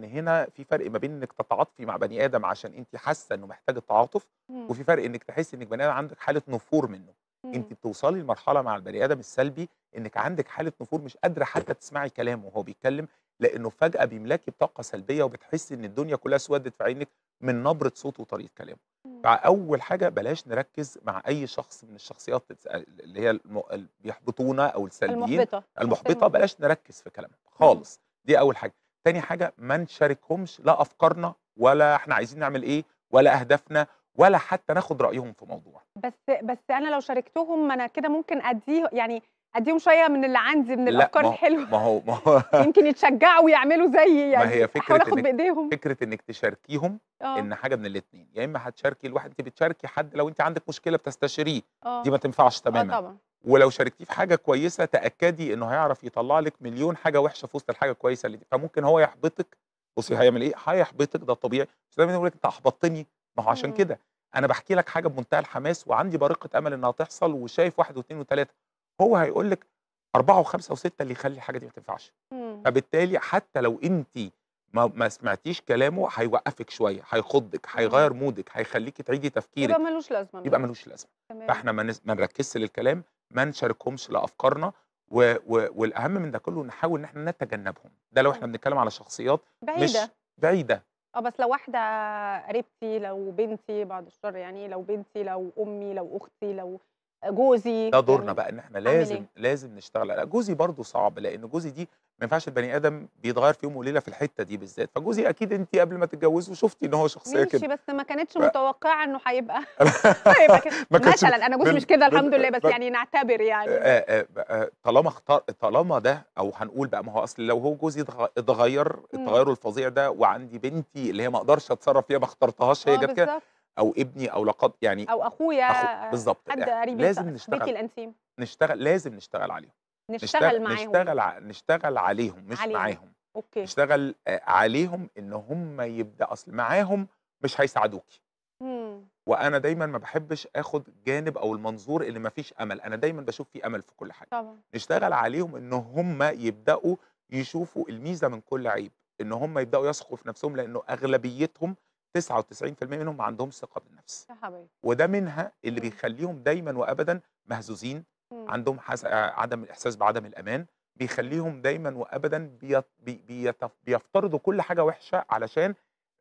ان هنا في فرق ما بين انك تتعاطفي مع بني ادم عشان انت حاسه انه محتاج التعاطف مم. وفي فرق انك تحسي انك بني ادم عندك حاله نفور منه مم. انت بتوصلي لمرحله مع البني ادم السلبي انك عندك حاله نفور مش قادره حتى تسمعي كلامه وهو بيتكلم لانه فجاه بيملاكي بطاقه سلبيه وبتحسي ان الدنيا كلها سودت في عينك من نبره صوته وطريقه كلامه فاول حاجه بلاش نركز مع اي شخص من الشخصيات اللي هي الم... اللي بيحبطونا او السلبيين المحبطه المحبطه بلاش نركز في كلامه خالص دي اول حاجه تاني حاجه ما نشاركهمش لا افكارنا ولا احنا عايزين نعمل ايه ولا اهدافنا ولا حتى ناخد رايهم في موضوع بس بس انا لو شاركتهم انا كده ممكن اديه يعني اديهم شويه من اللي عندي من الافكار الحلوه ما هو ما هو يمكن يتشجعوا ويعملوا زيي يعني ما هي فكره اخد بايديهم فكره انك تشاركيهم أوه. ان حاجه من الاتنين يا اما هتشاركي الواحد انت بتشاركي حد لو انت عندك مشكله بتستشيريه آه. دي ما تنفعش آه، تماما طبعا ولو شاركتيه في حاجه كويسه تاكدي انه هيعرف يطلع لك مليون حاجه وحشه في وسط الحاجه الكويسه اللي دي فممكن هو يحبطك بصي هيعمل ايه؟ هيحبطك ده الطبيعي بس دايما يقول لك انت احبطتني ما هو عشان كده انا بحكي لك حاجه بمنتهى الحماس وعندي بارقه امل انها تحصل وشايف واحد واثنين وثلاثه هو هيقول لك اربعه وخمسه وسته اللي يخلي الحاجه دي ما تنفعش فبالتالي حتى لو انت ما, ما سمعتيش كلامه هيوقفك شويه هيخضك هيغير مودك هيخليكي تعيدي تفكيرك يبقى ملوش لازمه يبقى ملوش لازمه فاحنا ما نركزش للكلام ما نشاركهمش لافكارنا و... و... والاهم من ده كله نحاول ان احنا نتجنبهم ده لو احنا بنتكلم على شخصيات بعيده مش بعيده اه بس لو واحده قريبتي لو بنتي بعد الشر يعني لو بنتي لو امي لو اختي لو جوزي ده دورنا يعني بقى ان احنا لازم إيه؟ لازم نشتغل على جوزي برضه صعب لان جوزي دي ما ينفعش البني ادم بيتغير في يوم وليله في الحته دي بالذات فجوزي اكيد انت قبل ما تتجوزي شفتي ان هو شخصيه ماشي كده بس ما كانتش ف... متوقعه انه هيبقى هيبقى كده مثلا انا جوزي مش كده الحمد لله بس يعني نعتبر يعني آآ آه، آآ آه، آه، طالما اختار طالما ده او هنقول بقى ما هو اصل لو هو جوزي اتغير التغير الفظيع ده وعندي بنتي اللي هي ما اقدرش اتصرف فيها ما اخترتهاش هي جت كده او ابني او لقد يعني او اخويا أخو بالظبط حد يعني قريب لازم نشتغل الانسيم نشتغل لازم نشتغل عليهم نشتغل, معاهم نشتغل ع... نشتغل عليهم مش عليهم. معاهم اوكي نشتغل آه، عليهم ان هم يبدا اصل معاهم مش هيساعدوكي وانا دايما ما بحبش اخد جانب او المنظور اللي ما فيش امل انا دايما بشوف في امل في كل حاجه طبعا. نشتغل عليهم ان هم يبداوا يشوفوا الميزه من كل عيب ان هم يبداوا يثقوا في نفسهم لانه اغلبيتهم 99% منهم ما عندهمش ثقه بالنفس وده منها اللي بيخليهم دايما وابدا مهزوزين عندهم حس... آه، عدم الاحساس بعدم الامان بيخليهم دايما وابدا بي... بي... بيفترضوا كل حاجه وحشه علشان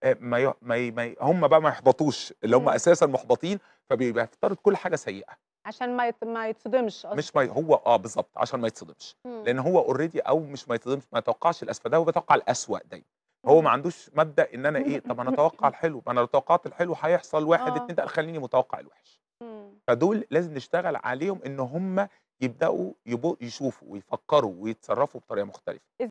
آه، ما ي... ما ي... ما ي... هم بقى ما يحبطوش اللي هم اساسا محبطين فبيفترض كل حاجه سيئه عشان ما يت... ما يتصدمش أصلاً. مش ما هو اه بالظبط عشان ما يتصدمش لان هو اوريدي او مش ما يتصدمش ما يتوقعش الاسوء ده هو بيتوقع الاسوء دايما هو ما عندوش مبدا ان انا ايه طب انا اتوقع الحلو انا لو توقعت الحلو هيحصل واحد آه. اتنين تلاته خليني متوقع الوحش فدول لازم نشتغل عليهم ان هم يبداوا يشوفوا ويفكروا ويتصرفوا بطريقه مختلفه